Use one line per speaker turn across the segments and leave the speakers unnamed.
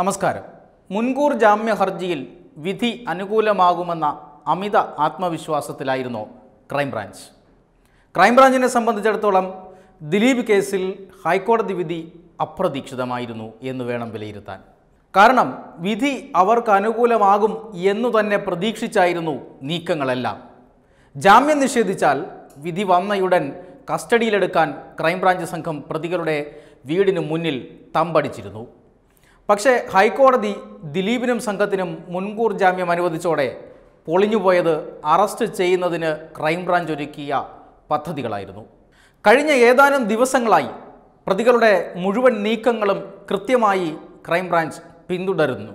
നമസ്കാരം മുൻകൂർ ജാമ്യ ഹർജിയിൽ വിധി അനുകൂലമാകുമെന്ന അമിത ആത്മവിശ്വാസത്തിലായിരുന്നു ക്രൈംബ്രാഞ്ച് ക്രൈംബ്രാഞ്ചിനെ സംബന്ധിച്ചിടത്തോളം ദിലീപ് കേസിൽ ഹൈക്കോടതി വിധി അപ്രതീക്ഷിതമായിരുന്നു എന്ന് വേണം വിലയിരുത്താൻ കാരണം വിധി അവർക്ക് അനുകൂലമാകും എന്നു തന്നെ പ്രതീക്ഷിച്ചായിരുന്നു നീക്കങ്ങളെല്ലാം ജാമ്യം നിഷേധിച്ചാൽ വിധി വന്നയുടൻ കസ്റ്റഡിയിലെടുക്കാൻ ക്രൈംബ്രാഞ്ച് സംഘം പ്രതികളുടെ വീടിന് മുന്നിൽ തമ്പടിച്ചിരുന്നു പക്ഷേ ഹൈക്കോടതി ദിലീപിനും സംഘത്തിനും മുൻകൂർ ജാമ്യം അനുവദിച്ചോടെ പൊളിഞ്ഞുപോയത് അറസ്റ്റ് ചെയ്യുന്നതിന് ക്രൈംബ്രാഞ്ച് ഒരുക്കിയ പദ്ധതികളായിരുന്നു കഴിഞ്ഞ ഏതാനും ദിവസങ്ങളായി പ്രതികളുടെ മുഴുവൻ നീക്കങ്ങളും കൃത്യമായി ക്രൈംബ്രാഞ്ച് പിന്തുടരുന്നു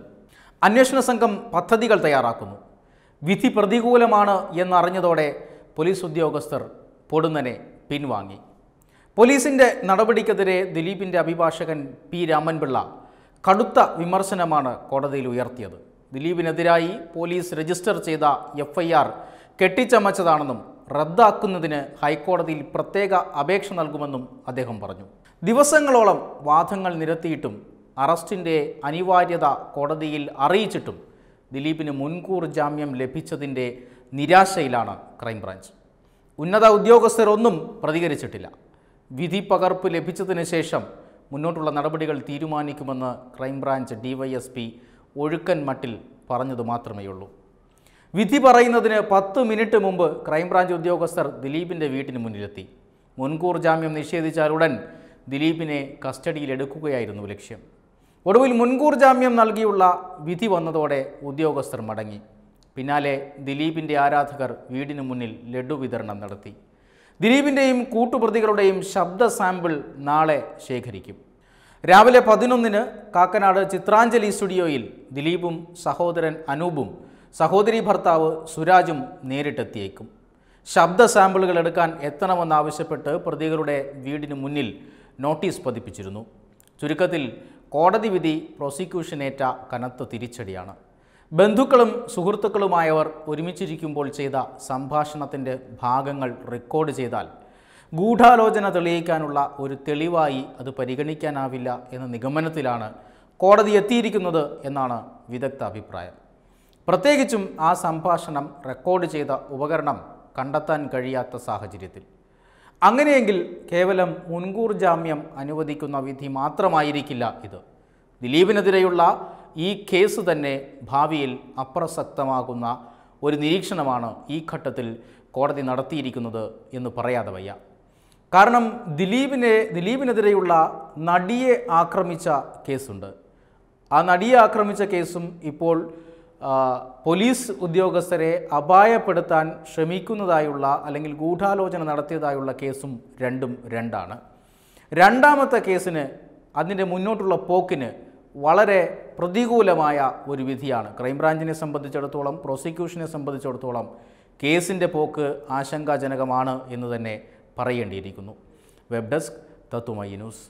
അന്വേഷണ സംഘം പദ്ധതികൾ തയ്യാറാക്കുന്നു വിധി പ്രതികൂലമാണ് എന്നറിഞ്ഞതോടെ പോലീസ് ഉദ്യോഗസ്ഥർ പൊടുന്നനെ പിൻവാങ്ങി പോലീസിൻ്റെ നടപടിക്കെതിരെ ദിലീപിൻ്റെ അഭിഭാഷകൻ പി രാമൻപിള്ള കടുത്ത വിമർശനമാണ് കോടതിയിൽ ഉയർത്തിയത് ദിലീപിനെതിരായി പോലീസ് രജിസ്റ്റർ ചെയ്ത എഫ് ഐ ആർ കെട്ടിച്ചമച്ചതാണെന്നും റദ്ദാക്കുന്നതിന് ഹൈക്കോടതിയിൽ പ്രത്യേക അപേക്ഷ നൽകുമെന്നും അദ്ദേഹം പറഞ്ഞു ദിവസങ്ങളോളം വാദങ്ങൾ നിരത്തിയിട്ടും അറസ്റ്റിൻ്റെ അനിവാര്യത കോടതിയിൽ അറിയിച്ചിട്ടും ദിലീപിന് മുൻകൂർ ജാമ്യം ലഭിച്ചതിൻ്റെ നിരാശയിലാണ് ക്രൈംബ്രാഞ്ച് ഉന്നത ഉദ്യോഗസ്ഥരൊന്നും പ്രതികരിച്ചിട്ടില്ല വിധി പകർപ്പ് ലഭിച്ചതിന് ശേഷം മുന്നോട്ടുള്ള നടപടികൾ തീരുമാനിക്കുമെന്ന് ക്രൈംബ്രാഞ്ച് ഡിവൈഎസ്പി ഒഴുക്കൻ മട്ടിൽ പറഞ്ഞത് മാത്രമേയുള്ളൂ വിധി പറയുന്നതിന് പത്ത് മിനിറ്റ് മുമ്പ് ക്രൈംബ്രാഞ്ച് ഉദ്യോഗസ്ഥർ ദിലീപിൻ്റെ വീട്ടിന് മുന്നിലെത്തി മുൻകൂർ ജാമ്യം നിഷേധിച്ചാൽ ഉടൻ ദിലീപിനെ കസ്റ്റഡിയിലെടുക്കുകയായിരുന്നു ലക്ഷ്യം ഒടുവിൽ മുൻകൂർ ജാമ്യം നൽകിയുള്ള വിധി വന്നതോടെ ഉദ്യോഗസ്ഥർ മടങ്ങി പിന്നാലെ ദിലീപിൻ്റെ ആരാധകർ വീടിനു മുന്നിൽ ലഡു വിതരണം നടത്തി ദിലീപിൻ്റെയും കൂട്ടുപ്രതികളുടെയും ശബ്ദ സാമ്പിൾ നാളെ ശേഖരിക്കും രാവിലെ പതിനൊന്നിന് കാക്കനാട് ചിത്രാഞ്ജലി സ്റ്റുഡിയോയിൽ ദിലീപും സഹോദരൻ അനൂപും സഹോദരി ഭർത്താവ് സുരാജും നേരിട്ടെത്തിയേക്കും ശബ്ദ സാമ്പിളുകൾ എടുക്കാൻ എത്തണമെന്നാവശ്യപ്പെട്ട് പ്രതികളുടെ വീടിന് മുന്നിൽ നോട്ടീസ് പതിപ്പിച്ചിരുന്നു ചുരുക്കത്തിൽ കോടതി വിധി പ്രോസിക്യൂഷനേറ്റ കനത്ത തിരിച്ചടിയാണ് ബന്ധുക്കളും സുഹൃത്തുക്കളുമായവർ ഒരുമിച്ചിരിക്കുമ്പോൾ ചെയ്ത സംഭാഷണത്തിൻ്റെ ഭാഗങ്ങൾ റെക്കോർഡ് ചെയ്താൽ ഗൂഢാലോചന തെളിയിക്കാനുള്ള ഒരു തെളിവായി അത് പരിഗണിക്കാനാവില്ല എന്ന നിഗമനത്തിലാണ് കോടതി എത്തിയിരിക്കുന്നത് എന്നാണ് വിദഗ്ധ അഭിപ്രായം പ്രത്യേകിച്ചും ആ സംഭാഷണം റെക്കോർഡ് ചെയ്ത ഉപകരണം കണ്ടെത്താൻ കഴിയാത്ത സാഹചര്യത്തിൽ അങ്ങനെയെങ്കിൽ കേവലം മുൻകൂർ ജാമ്യം അനുവദിക്കുന്ന വിധി മാത്രമായിരിക്കില്ല ഇത് ദിലീപിനെതിരെയുള്ള ഈ കേസ് തന്നെ ഭാവിയിൽ അപ്രസക്തമാകുന്ന ഒരു നിരീക്ഷണമാണ് ഈ ഘട്ടത്തിൽ കോടതി നടത്തിയിരിക്കുന്നത് എന്ന് പറയാതെ വയ്യ കാരണം ദിലീപിനെ ദിലീപിനെതിരെയുള്ള നടിയെ ആക്രമിച്ച കേസുണ്ട് ആ നടിയെ ആക്രമിച്ച കേസും ഇപ്പോൾ പോലീസ് ഉദ്യോഗസ്ഥരെ അപായപ്പെടുത്താൻ ശ്രമിക്കുന്നതായുള്ള അല്ലെങ്കിൽ ഗൂഢാലോചന നടത്തിയതായുള്ള കേസും രണ്ടും രണ്ടാണ് രണ്ടാമത്തെ കേസിന് അതിൻ്റെ മുന്നോട്ടുള്ള പോക്കിന് വളരെ പ്രതികൂലമായ ഒരു വിധിയാണ് ക്രൈംബ്രാഞ്ചിനെ സംബന്ധിച്ചിടത്തോളം പ്രോസിക്യൂഷനെ സംബന്ധിച്ചിടത്തോളം കേസിൻ്റെ പോക്ക് ആശങ്കാജനകമാണ് എന്ന് തന്നെ പറയേണ്ടിയിരിക്കുന്നു വെബ് ഡെസ്ക് തത്തുമൈ ന്യൂസ്